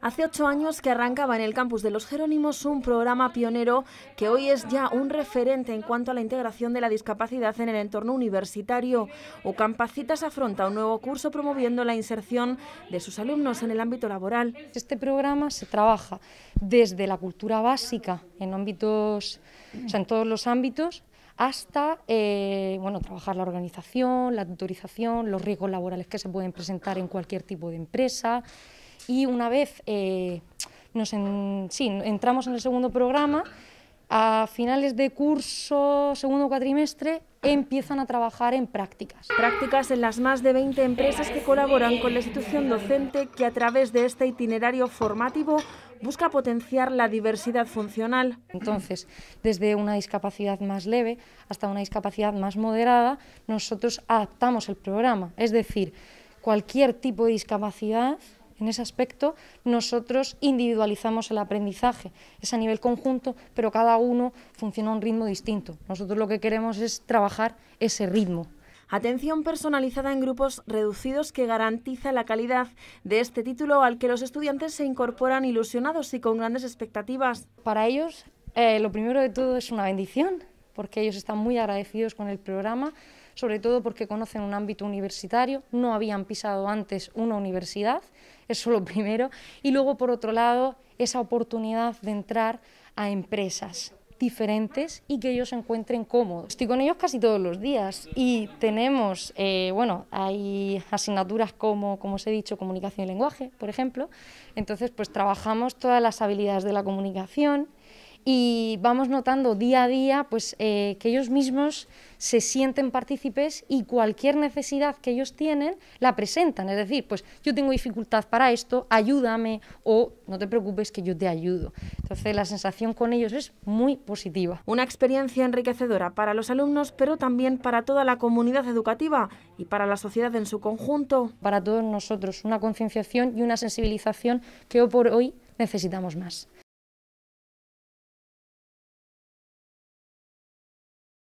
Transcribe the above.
Hace ocho años que arrancaba en el campus de los Jerónimos un programa pionero que hoy es ya un referente en cuanto a la integración de la discapacidad en el entorno universitario. O Campacitas afronta un nuevo curso promoviendo la inserción de sus alumnos en el ámbito laboral. Este programa se trabaja desde la cultura básica en ámbitos, en todos los ámbitos, hasta eh, bueno, trabajar la organización, la autorización, los riesgos laborales que se pueden presentar en cualquier tipo de empresa y una vez eh, sí, entramos en el segundo programa, a finales de curso, segundo cuatrimestre, empiezan a trabajar en prácticas. Prácticas en las más de 20 empresas que colaboran con la institución docente que a través de este itinerario formativo busca potenciar la diversidad funcional. Entonces, desde una discapacidad más leve hasta una discapacidad más moderada, nosotros adaptamos el programa, es decir, cualquier tipo de discapacidad en ese aspecto nosotros individualizamos el aprendizaje, es a nivel conjunto, pero cada uno funciona a un ritmo distinto. Nosotros lo que queremos es trabajar ese ritmo, Atención personalizada en grupos reducidos que garantiza la calidad de este título al que los estudiantes se incorporan ilusionados y con grandes expectativas. Para ellos, eh, lo primero de todo es una bendición, porque ellos están muy agradecidos con el programa, sobre todo porque conocen un ámbito universitario, no habían pisado antes una universidad, eso lo primero, y luego por otro lado esa oportunidad de entrar a empresas diferentes y que ellos se encuentren cómodos. Estoy con ellos casi todos los días y tenemos, eh, bueno, hay asignaturas como, como os he dicho, comunicación y lenguaje, por ejemplo, entonces pues trabajamos todas las habilidades de la comunicación, y vamos notando día a día pues, eh, que ellos mismos se sienten partícipes y cualquier necesidad que ellos tienen la presentan. Es decir, pues yo tengo dificultad para esto, ayúdame o no te preocupes que yo te ayudo. Entonces la sensación con ellos es muy positiva. Una experiencia enriquecedora para los alumnos, pero también para toda la comunidad educativa y para la sociedad en su conjunto. Para todos nosotros, una concienciación y una sensibilización que hoy por hoy necesitamos más.